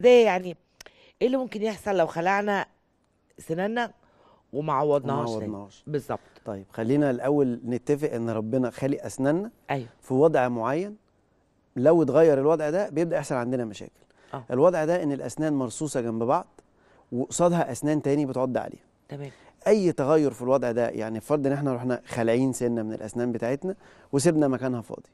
ده يعني ايه اللي ممكن يحصل لو خلعنا سناننا وما عوضناهاش بالظبط طيب خلينا الاول نتفق ان ربنا خالق اسناننا أيوه. في وضع معين لو اتغير الوضع ده بيبدا يحصل عندنا مشاكل أوه. الوضع ده ان الاسنان مرصوصه جنب بعض وقصادها اسنان تاني بتعض عليها تمام اي تغير في الوضع ده يعني فرض ان احنا رحنا خالعين سنه من الاسنان بتاعتنا وسيبنا مكانها فاضي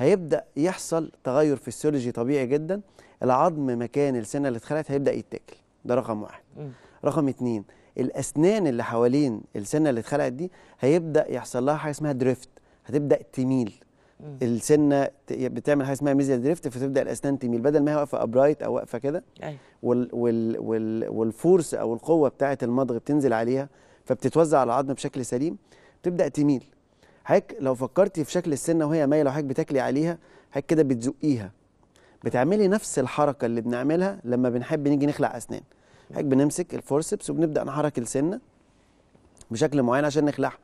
هيبدا يحصل تغير فيسيولوجي طبيعي جدا العظم مكان السنه اللي اتخلقت هيبدا يتاكل ده رقم واحد م. رقم اتنين الاسنان اللي حوالين السنه اللي اتخلقت دي هيبدا يحصل لها حاجه اسمها دريفت هتبدا تميل م. السنه بتعمل حاجه اسمها ميزيال دريفت فتبدا الاسنان تميل بدل ما هي واقفه ابرايت او واقفه كده أيوة. وال وال وال والفورس او القوه بتاعه المضغ بتنزل عليها فبتتوزع على العظم بشكل سليم تبدا تميل حضرتك لو فكرتي في شكل السنه وهي مايله وحضرتك بتاكلي عليها حضرتك كده بتزقيها بتعملي نفس الحركه اللي بنعملها لما بنحب نيجي نخلع اسنان حضرتك بنمسك الفورسبس وبنبدا نحرك السنه بشكل معين عشان نخلعها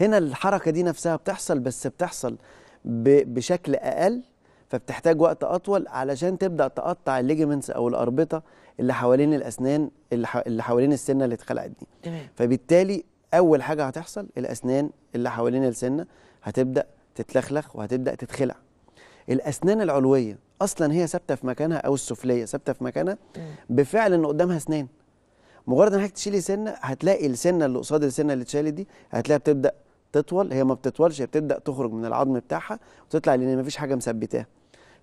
هنا الحركه دي نفسها بتحصل بس بتحصل بشكل اقل فبتحتاج وقت اطول علشان تبدا تقطع الليجمنتس او الاربطه اللي حوالين الاسنان اللي, حوالين السنه اللي اتخلعت دي تمام فبالتالي اول حاجه هتحصل الاسنان اللي حوالين السنه هتبدا تتلخلخ وهتبدا تتخلع الاسنان العلويه اصلا هي ثابته في مكانها او السفليه ثابته في مكانها بفعل ان قدامها اسنان مجرد انك تشيلي سنه هتلاقي السنه اللي قصاد السنه اللي اتشالت دي هتلاقيها بتبدا تطول هي ما بتطولش هي بتبدا تخرج من العظم بتاعها وتطلع لان مفيش حاجه مثبتاها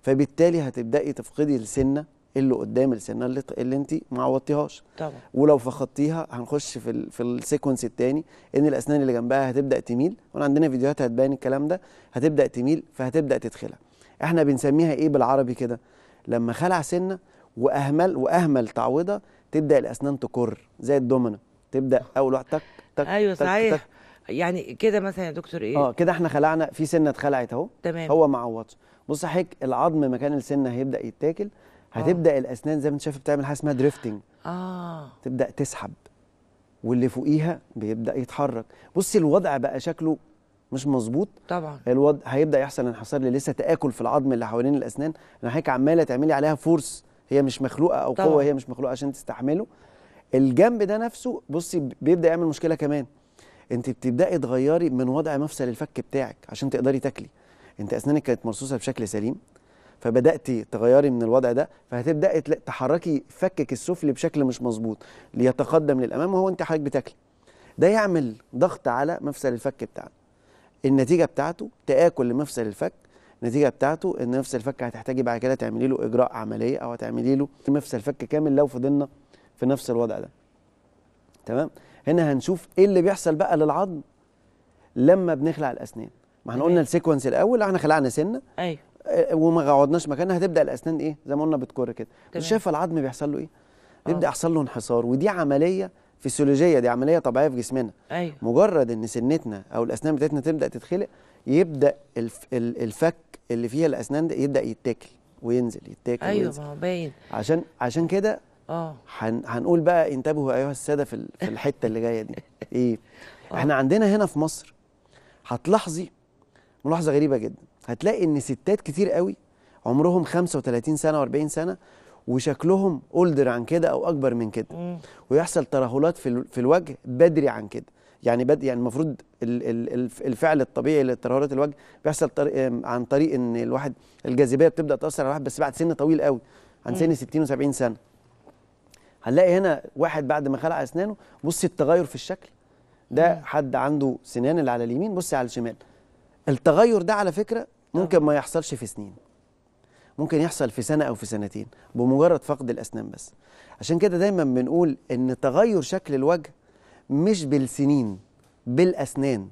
فبالتالي هتبداي تفقدي السنه اللي قدام السنه اللي, اللي انت ما عوضتيهاش طبعا ولو فقدتيها هنخش في ال في السيكونس الثاني ان الاسنان اللي جنبها هتبدا تميل وانا عندنا فيديوهات هتبان الكلام ده هتبدا تميل فهتبدا تدخلها احنا بنسميها ايه بالعربي كده لما خلع سنه واهمل واهمل تعويضها تبدا الاسنان تكر زي الدومنا تبدا اول واحد تك تك ايوه تك صحيح تك يعني كده مثلا يا دكتور ايه اه كده احنا خلعنا في سنه اتخلعت اهو تمام هو ما عوضش بص حضرتك العظم مكان السنه هيبدا يتاكل آه. هتبدا آه. الاسنان زي ما انت شايف بتعمل حاجه اسمها دريفتنج اه تبدا تسحب واللي فوقيها بيبدا يتحرك بصي الوضع بقى شكله مش مظبوط طبعا الوضع هيبدا يحصل انحسار لسه تاكل في العظم اللي حوالين الاسنان لان حضرتك عماله تعملي عليها فورس هي مش مخلوقه او طبعا. قوه هي مش مخلوقه عشان تستحمله الجنب ده نفسه بصي بيبدا يعمل مشكله كمان انت بتبداي تغيري من وضع مفصل الفك بتاعك عشان تقدري تاكلي انت اسنانك كانت مرصوصه بشكل سليم فبداتي تغيري من الوضع ده فهتبداي تحركي فكك السفلي بشكل مش مظبوط ليتقدم للامام وهو انت حضرتك بتاكلي ده يعمل ضغط على مفصل الفك بتاعنا النتيجه بتاعته تاكل لمفصل الفك النتيجه بتاعته ان مفصل الفك هتحتاجي بعد كده تعملي له اجراء عمليه او هتعملي له مفصل الفك كامل لو فضلنا في نفس الوضع ده تمام هنا هنشوف ايه اللي بيحصل بقى للعظم لما بنخلع الاسنان ما احنا قلنا السيكونس الاول احنا خلعنا سنه ايوه آه، وما قعدناش مكانها هتبدا الاسنان ايه زي ما قلنا بتكر كده انت شايفه العظم بيحصل له ايه بيبدا آه. يحصل له انحسار ودي عمليه فسيولوجيه دي عمليه طبيعيه في جسمنا أيوة. مجرد ان سنتنا او الاسنان بتاعتنا تبدا تتخلق يبدا الف الفك اللي فيها الاسنان ده يبدا يتاكل وينزل يتاكل ايوه وينزل. ما هو باين عشان عشان كده اه هنقول بقى انتبهوا ايها الساده في, في الحته اللي جايه دي ايه أوه. احنا عندنا هنا في مصر هتلاحظي ملاحظه غريبه جدا هتلاقي ان ستات كتير قوي عمرهم 35 سنه و40 سنه وشكلهم اولدر عن كده او اكبر من كده مم. ويحصل ترهلات في, في الوجه بدري عن كده يعني بد يعني المفروض الفعل الطبيعي لترهلات الوجه بيحصل عن طريق ان الواحد الجاذبيه بتبدا تاثر على الواحد بس بعد سن طويل قوي عن سن 60 و70 سنه هنلاقي هنا واحد بعد ما خلع اسنانه بص التغير في الشكل ده مم. حد عنده سنان اللي على اليمين بص على الشمال التغير ده على فكره ممكن ما يحصلش في سنين ممكن يحصل في سنة أو في سنتين بمجرد فقد الأسنان بس عشان كده دايما بنقول إن تغير شكل الوجه مش بالسنين بالأسنان